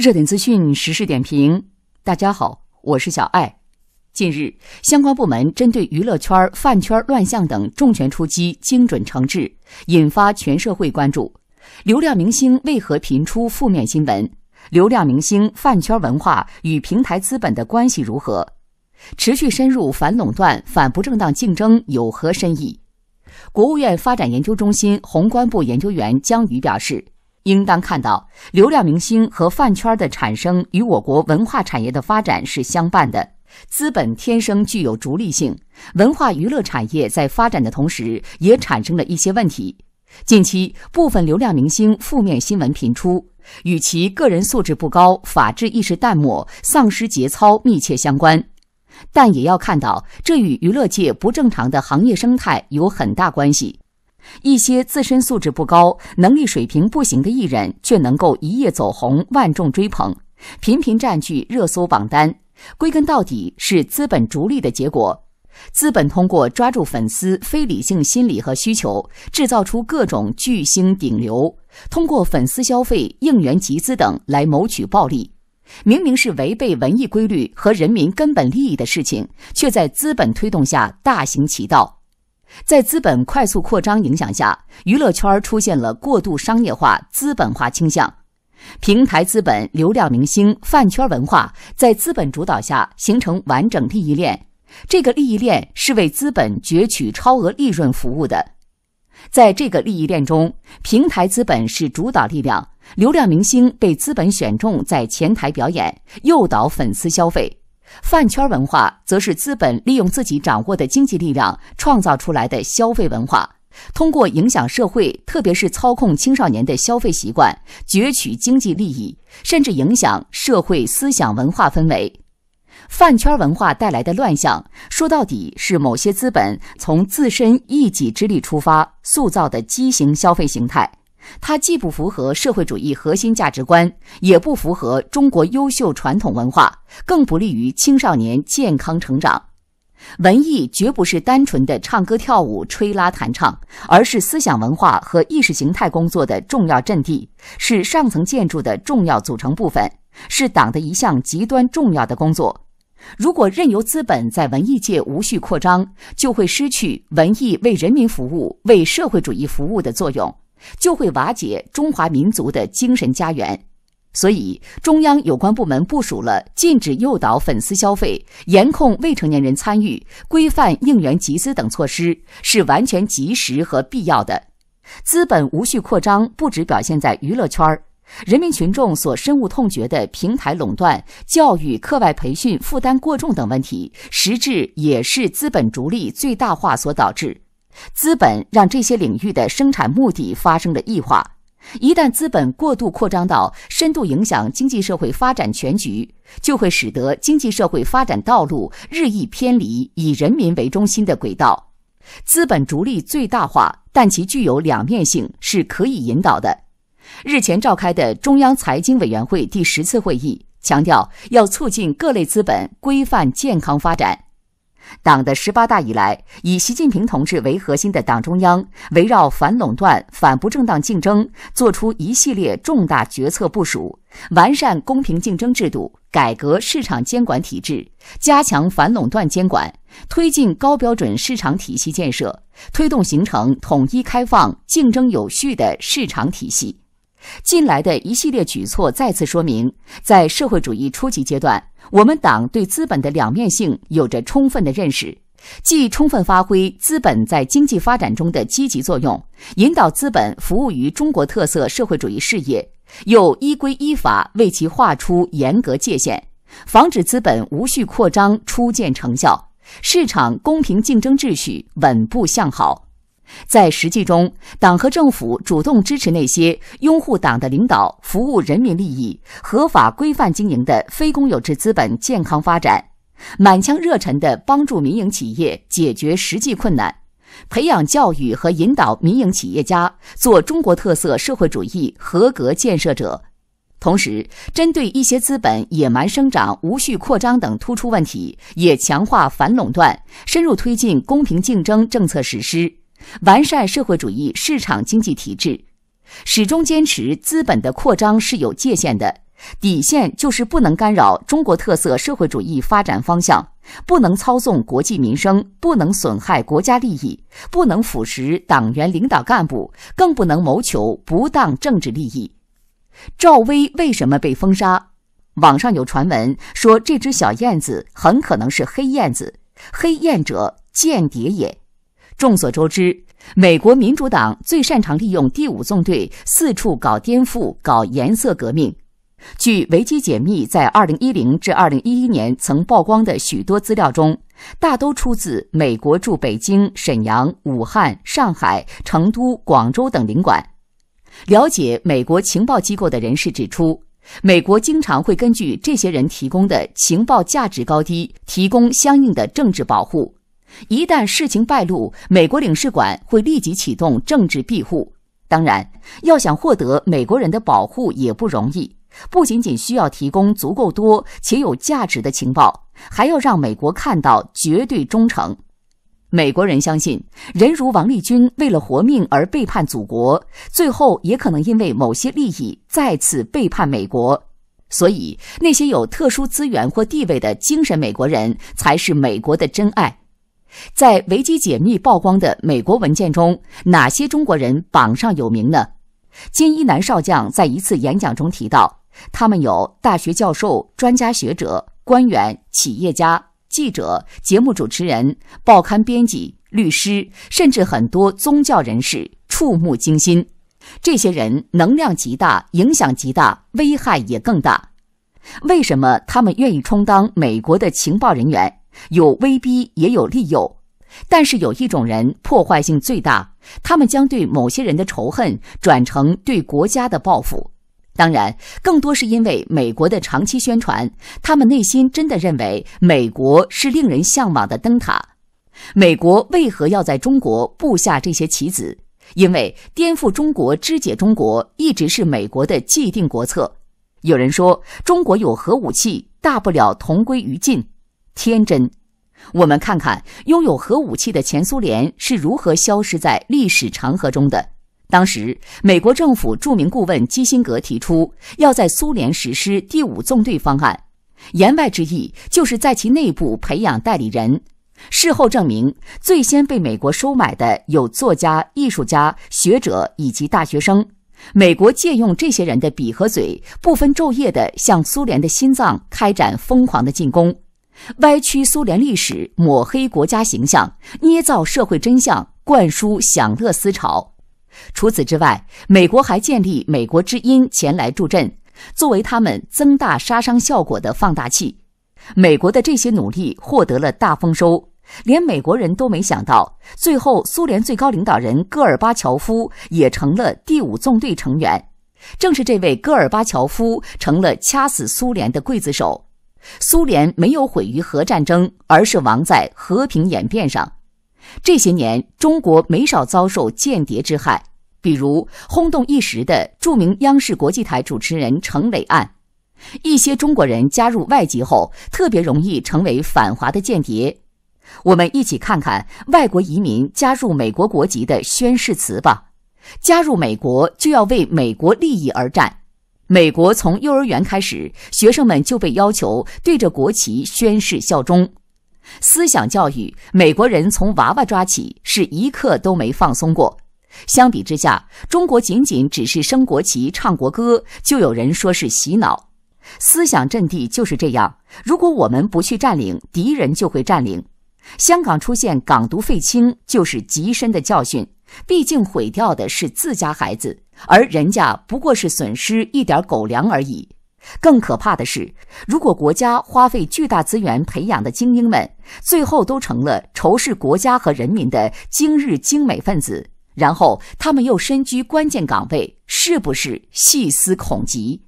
热点资讯，时事点评。大家好，我是小艾。近日，相关部门针对娱乐圈饭圈乱象等重拳出击，精准惩治，引发全社会关注。流量明星为何频出负面新闻？流量明星饭圈文化与平台资本的关系如何？持续深入反垄断、反不正当竞争有何深意？国务院发展研究中心宏观部研究员姜宇表示。应当看到，流量明星和饭圈的产生与我国文化产业的发展是相伴的。资本天生具有逐利性，文化娱乐产业在发展的同时，也产生了一些问题。近期，部分流量明星负面新闻频出，与其个人素质不高、法治意识淡漠、丧失节操密切相关。但也要看到，这与娱乐界不正常的行业生态有很大关系。一些自身素质不高、能力水平不行的艺人，却能够一夜走红、万众追捧，频频占据热搜榜单。归根到底是资本逐利的结果。资本通过抓住粉丝非理性心理和需求，制造出各种巨星顶流，通过粉丝消费、应援集资等来谋取暴利。明明是违背文艺规律和人民根本利益的事情，却在资本推动下大行其道。在资本快速扩张影响下，娱乐圈出现了过度商业化、资本化倾向。平台资本、流量明星、饭圈文化在资本主导下形成完整利益链。这个利益链是为资本攫取超额利润服务的。在这个利益链中，平台资本是主导力量，流量明星被资本选中在前台表演，诱导粉丝消费。饭圈文化则是资本利用自己掌握的经济力量创造出来的消费文化，通过影响社会，特别是操控青少年的消费习惯，攫取经济利益，甚至影响社会思想文化氛围。饭圈文化带来的乱象，说到底是某些资本从自身一己之力出发塑造的畸形消费形态。它既不符合社会主义核心价值观，也不符合中国优秀传统文化，更不利于青少年健康成长。文艺绝不是单纯的唱歌跳舞、吹拉弹唱，而是思想文化和意识形态工作的重要阵地，是上层建筑的重要组成部分，是党的一项极端重要的工作。如果任由资本在文艺界无序扩张，就会失去文艺为人民服务、为社会主义服务的作用。就会瓦解中华民族的精神家园，所以中央有关部门部署了禁止诱导粉丝消费、严控未成年人参与、规范应援集资等措施，是完全及时和必要的。资本无序扩张不止表现在娱乐圈人民群众所深恶痛绝的平台垄断、教育课外培训负担过重等问题，实质也是资本逐利最大化所导致。资本让这些领域的生产目的发生了异化。一旦资本过度扩张到深度影响经济社会发展全局，就会使得经济社会发展道路日益偏离以人民为中心的轨道。资本逐利最大化，但其具有两面性，是可以引导的。日前召开的中央财经委员会第十次会议强调，要促进各类资本规范健康发展。党的十八大以来，以习近平同志为核心的党中央围绕反垄断、反不正当竞争，作出一系列重大决策部署，完善公平竞争制度，改革市场监管体制，加强反垄断监管，推进高标准市场体系建设，推动形成统一、开放、竞争有序的市场体系。近来的一系列举措再次说明，在社会主义初级阶段，我们党对资本的两面性有着充分的认识，既充分发挥资本在经济发展中的积极作用，引导资本服务于中国特色社会主义事业，又依规依法为其划出严格界限，防止资本无序扩张。初见成效，市场公平竞争秩序稳步向好。在实际中，党和政府主动支持那些拥护党的领导、服务人民利益、合法规范经营的非公有制资本健康发展，满腔热忱地帮助民营企业解决实际困难，培养、教育和引导民营企业家做中国特色社会主义合格建设者。同时，针对一些资本野蛮生长、无序扩张等突出问题，也强化反垄断，深入推进公平竞争政策实施。完善社会主义市场经济体制，始终坚持资本的扩张是有界限的，底线就是不能干扰中国特色社会主义发展方向，不能操纵国际民生，不能损害国家利益，不能腐蚀党员领导干部，更不能谋求不当政治利益。赵薇为什么被封杀？网上有传闻说这只小燕子很可能是黑燕子，黑燕者间谍也。众所周知，美国民主党最擅长利用第五纵队四处搞颠覆、搞颜色革命。据《维基解密》在2010至2011年曾曝光的许多资料中，大都出自美国驻北京、沈阳、武汉、上海、成都、广州等领馆。了解美国情报机构的人士指出，美国经常会根据这些人提供的情报价值高低，提供相应的政治保护。一旦事情败露，美国领事馆会立即启动政治庇护。当然，要想获得美国人的保护也不容易，不仅仅需要提供足够多且有价值的情报，还要让美国看到绝对忠诚。美国人相信，人如王立军为了活命而背叛祖国，最后也可能因为某些利益再次背叛美国。所以，那些有特殊资源或地位的精神美国人才是美国的真爱。在维基解密曝光的美国文件中，哪些中国人榜上有名呢？金一南少将在一次演讲中提到，他们有大学教授、专家学者、官员、企业家、记者、节目主持人、报刊编辑、律师，甚至很多宗教人士，触目惊心。这些人能量极大，影响极大，危害也更大。为什么他们愿意充当美国的情报人员？有威逼，也有利诱，但是有一种人破坏性最大，他们将对某些人的仇恨转成对国家的报复。当然，更多是因为美国的长期宣传，他们内心真的认为美国是令人向往的灯塔。美国为何要在中国布下这些棋子？因为颠覆中国、肢解中国一直是美国的既定国策。有人说，中国有核武器，大不了同归于尽。天真，我们看看拥有核武器的前苏联是如何消失在历史长河中的。当时，美国政府著名顾问基辛格提出要在苏联实施第五纵队方案，言外之意就是在其内部培养代理人。事后证明，最先被美国收买的有作家、艺术家、学者以及大学生。美国借用这些人的笔和嘴，不分昼夜地向苏联的心脏开展疯狂的进攻。歪曲苏联历史，抹黑国家形象，捏造社会真相，灌输享乐思潮。除此之外，美国还建立“美国之音”前来助阵，作为他们增大杀伤效果的放大器。美国的这些努力获得了大丰收，连美国人都没想到，最后苏联最高领导人戈尔巴乔夫也成了第五纵队成员。正是这位戈尔巴乔夫，成了掐死苏联的刽子手。苏联没有毁于核战争，而是亡在和平演变上。这些年，中国没少遭受间谍之害，比如轰动一时的著名央视国际台主持人程伟案。一些中国人加入外籍后，特别容易成为反华的间谍。我们一起看看外国移民加入美国国籍的宣誓词吧。加入美国就要为美国利益而战。美国从幼儿园开始，学生们就被要求对着国旗宣誓效忠。思想教育，美国人从娃娃抓起，是一刻都没放松过。相比之下，中国仅仅只是升国旗、唱国歌，就有人说是洗脑。思想阵地就是这样，如果我们不去占领，敌人就会占领。香港出现港独废青，就是极深的教训。毕竟毁掉的是自家孩子。而人家不过是损失一点狗粮而已。更可怕的是，如果国家花费巨大资源培养的精英们，最后都成了仇视国家和人民的精日精美分子，然后他们又身居关键岗位，是不是细思恐极？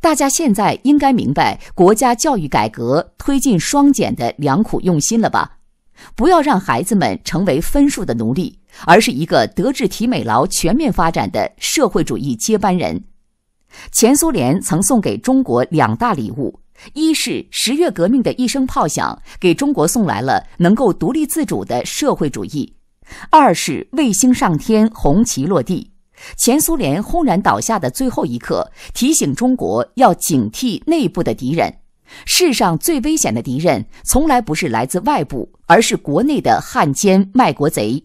大家现在应该明白国家教育改革推进双减的良苦用心了吧？不要让孩子们成为分数的奴隶。而是一个德智体美劳全面发展的社会主义接班人。前苏联曾送给中国两大礼物：一是十月革命的一声炮响，给中国送来了能够独立自主的社会主义；二是卫星上天，红旗落地。前苏联轰然倒下的最后一刻，提醒中国要警惕内部的敌人。世上最危险的敌人，从来不是来自外部，而是国内的汉奸卖国贼。